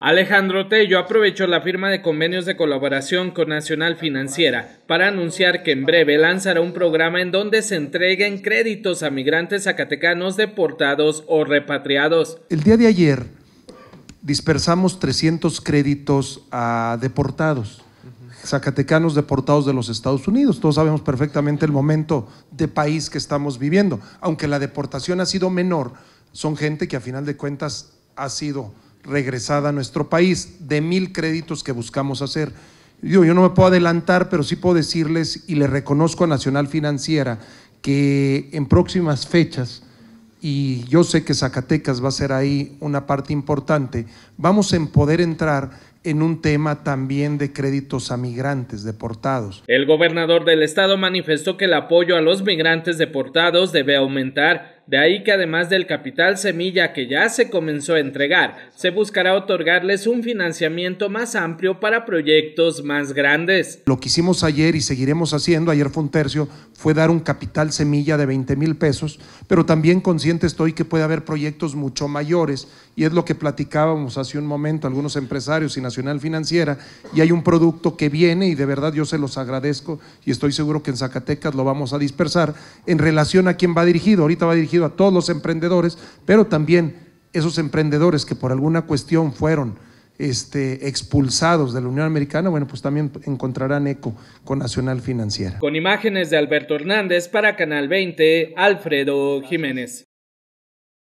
Alejandro Tello aprovechó la firma de convenios de colaboración con Nacional Financiera para anunciar que en breve lanzará un programa en donde se entreguen créditos a migrantes zacatecanos deportados o repatriados. El día de ayer dispersamos 300 créditos a deportados, zacatecanos deportados de los Estados Unidos. Todos sabemos perfectamente el momento de país que estamos viviendo. Aunque la deportación ha sido menor, son gente que a final de cuentas ha sido regresada a nuestro país, de mil créditos que buscamos hacer. Yo, yo no me puedo adelantar, pero sí puedo decirles y le reconozco a Nacional Financiera que en próximas fechas, y yo sé que Zacatecas va a ser ahí una parte importante, vamos a poder entrar en un tema también de créditos a migrantes deportados. El gobernador del estado manifestó que el apoyo a los migrantes deportados debe aumentar de ahí que además del capital semilla que ya se comenzó a entregar, se buscará otorgarles un financiamiento más amplio para proyectos más grandes. Lo que hicimos ayer y seguiremos haciendo, ayer fue un tercio, fue dar un capital semilla de 20 mil pesos, pero también consciente estoy que puede haber proyectos mucho mayores y es lo que platicábamos hace un momento algunos empresarios y Nacional Financiera y hay un producto que viene y de verdad yo se los agradezco y estoy seguro que en Zacatecas lo vamos a dispersar en relación a quién va dirigido. Ahorita va dirigido a todos los emprendedores, pero también esos emprendedores que por alguna cuestión fueron este, expulsados de la Unión Americana, bueno, pues también encontrarán eco con Nacional Financiera. Con imágenes de Alberto Hernández para Canal 20, Alfredo Jiménez.